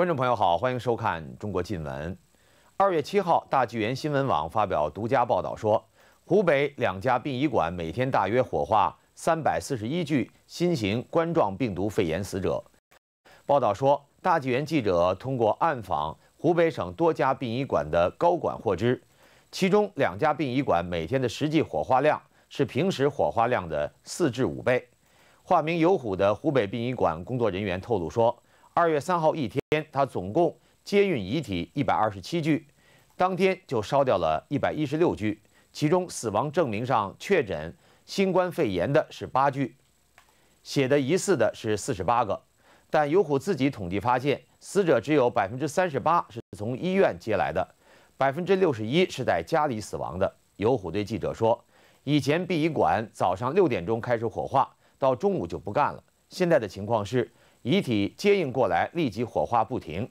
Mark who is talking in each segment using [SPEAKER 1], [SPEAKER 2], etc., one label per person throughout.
[SPEAKER 1] 观众朋友好，欢迎收看《中国新闻》。二月七号，大纪元新闻网发表独家报道说，湖北两家殡仪馆每天大约火化三百四十一具新型冠状病毒肺炎死者。报道说，大纪元记者通过暗访湖北省多家殡仪馆的高管获知，其中两家殡仪馆每天的实际火化量是平时火化量的四至五倍。化名游虎的湖北殡仪馆工作人员透露说。二月三号一天，他总共接运遗体一百二十七具，当天就烧掉了一百一十六具，其中死亡证明上确诊新冠肺炎的是八具，写的疑似的是四十八个。但游虎自己统计发现，死者只有百分之三十八是从医院接来的，百分之六十一是在家里死亡的。游虎对记者说：“以前殡仪馆早上六点钟开始火化，到中午就不干了。现在的情况是。”遗体接应过来，立即火化不停。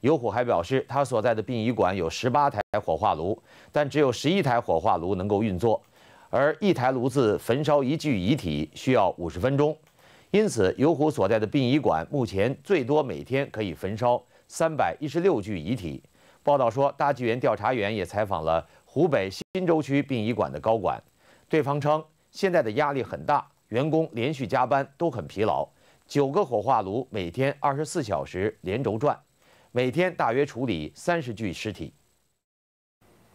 [SPEAKER 1] 游虎还表示，他所在的殡仪馆有十八台火化炉，但只有十一台火化炉能够运作。而一台炉子焚烧一具遗体需要五十分钟，因此游虎所在的殡仪馆目前最多每天可以焚烧三百一十六具遗体。报道说，大纪元调查员也采访了湖北新洲区殡仪馆的高管，对方称现在的压力很大，员工连续加班都很疲劳。九个火化炉每天二十四小时连轴转，每天大约处理三十具尸体。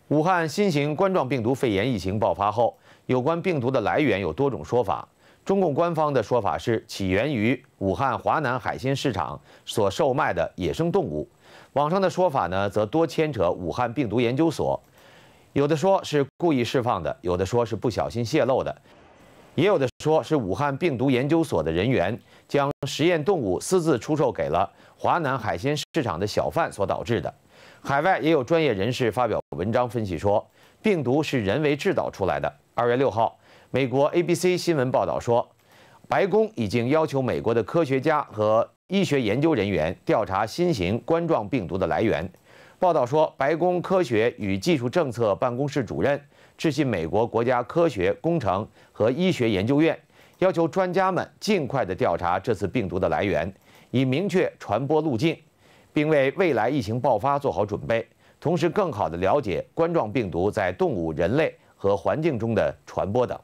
[SPEAKER 1] 武汉新型冠状病毒肺炎疫情爆发后，有关病毒的来源有多种说法。中共官方的说法是起源于武汉华南海鲜市场所售卖的野生动物，网上的说法呢则多牵扯武汉病毒研究所，有的说是故意释放的，有的说是不小心泄露的。也有的说是武汉病毒研究所的人员将实验动物私自出售给了华南海鲜市场的小贩所导致的。海外也有专业人士发表文章分析说，病毒是人为制造出来的。二月六号，美国 ABC 新闻报道说，白宫已经要求美国的科学家和医学研究人员调查新型冠状病毒的来源。报道说，白宫科学与技术政策办公室主任致信美国国家科学工程和医学研究院，要求专家们尽快地调查这次病毒的来源，以明确传播路径，并为未来疫情爆发做好准备，同时更好地了解冠状病毒在动物、人类和环境中的传播等。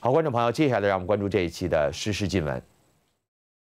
[SPEAKER 1] 好，观众朋友，接下来让我们关注这一期的时事新闻。